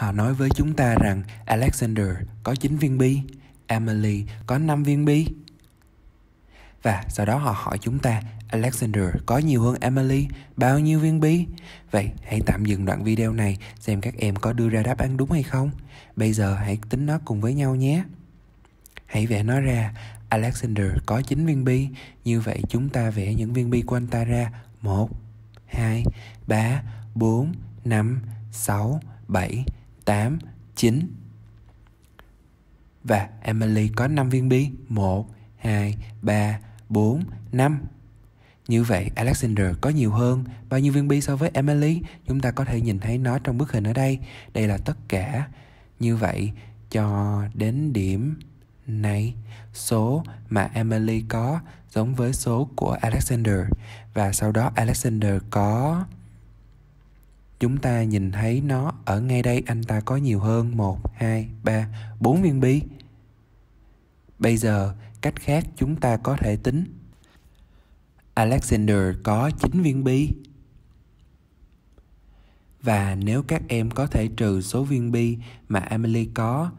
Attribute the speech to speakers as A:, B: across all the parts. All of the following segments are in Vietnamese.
A: Họ nói với chúng ta rằng Alexander có 9 viên bi, Emily có 5 viên bi. Và sau đó họ hỏi chúng ta Alexander có nhiều hơn Emily bao nhiêu viên bi? Vậy hãy tạm dừng đoạn video này xem các em có đưa ra đáp án đúng hay không. Bây giờ hãy tính nó cùng với nhau nhé. Hãy vẽ nó ra, Alexander có 9 viên bi, như vậy chúng ta vẽ những viên bi của anh ta ra 1, 2, 3, 4, 5, 6, 7, 8, 9 Và Emily có 5 viên bi 1, 2, 3, 4, 5 Như vậy Alexander có nhiều hơn Bao nhiêu viên bi so với Emily Chúng ta có thể nhìn thấy nó trong bức hình ở đây Đây là tất cả Như vậy cho đến điểm này số mà Emily có giống với số của Alexander và sau đó Alexander có Chúng ta nhìn thấy nó ở ngay đây anh ta có nhiều hơn 1, 2, 3, 4 viên bi. Bây giờ, cách khác chúng ta có thể tính. Alexander có 9 viên bi. Và nếu các em có thể trừ số viên bi mà Emily có,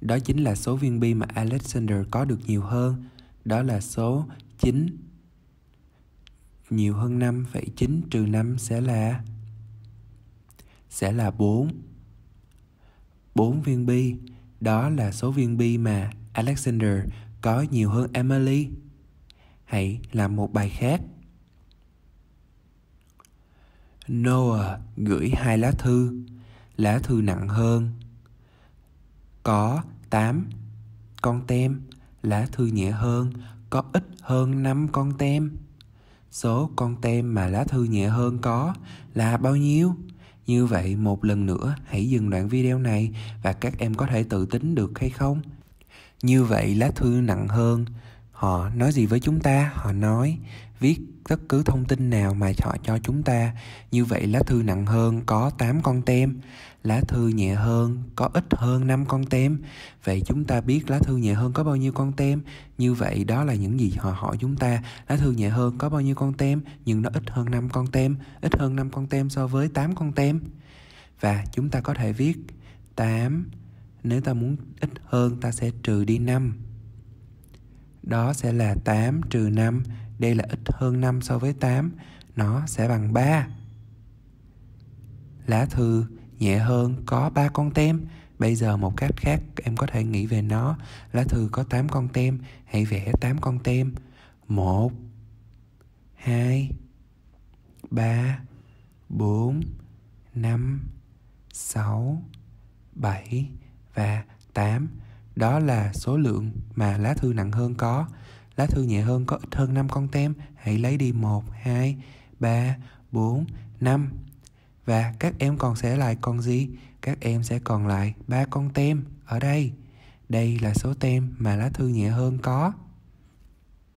A: đó chính là số viên bi mà Alexander có được nhiều hơn, đó là số 9 nhiều hơn 5, vậy 9 trừ 5 sẽ là sẽ là 4. 4 viên bi, đó là số viên bi mà Alexander có nhiều hơn Emily. Hãy làm một bài khác. Noah gửi hai lá thư, lá thư nặng hơn. Có 8 con tem, lá thư nhẹ hơn, có ít hơn 5 con tem. Số con tem mà lá thư nhẹ hơn có là bao nhiêu? Như vậy một lần nữa hãy dừng đoạn video này và các em có thể tự tính được hay không? Như vậy lá thư nặng hơn họ nói gì với chúng ta họ nói viết bất cứ thông tin nào mà họ cho chúng ta như vậy lá thư nặng hơn có 8 con tem lá thư nhẹ hơn có ít hơn 5 con tem vậy chúng ta biết lá thư nhẹ hơn có bao nhiêu con tem như vậy đó là những gì họ hỏi chúng ta lá thư nhẹ hơn có bao nhiêu con tem nhưng nó ít hơn 5 con tem ít hơn 5 con tem so với 8 con tem và chúng ta có thể viết 8 nếu ta muốn ít hơn ta sẽ trừ đi 5 đó sẽ là 8 trừ 5, đây là ít hơn 5 so với 8, nó sẽ bằng 3. Lá thư nhẹ hơn có 3 con tem, Bây giờ một cách khác em có thể nghĩ về nó Lá thư có 8 con tem Hãy vẽ 8 con tem 1 2 3 4 5 6 7 và 8 đó là số lượng mà lá thư nặng hơn có. Lá thư nhẹ hơn có ít hơn 5 con tem, hãy lấy đi 1, 2, 3, 4, 5. Và các em còn sẽ lại còn gì? Các em sẽ còn lại ba con tem ở đây. Đây là số tem mà lá thư nhẹ hơn có.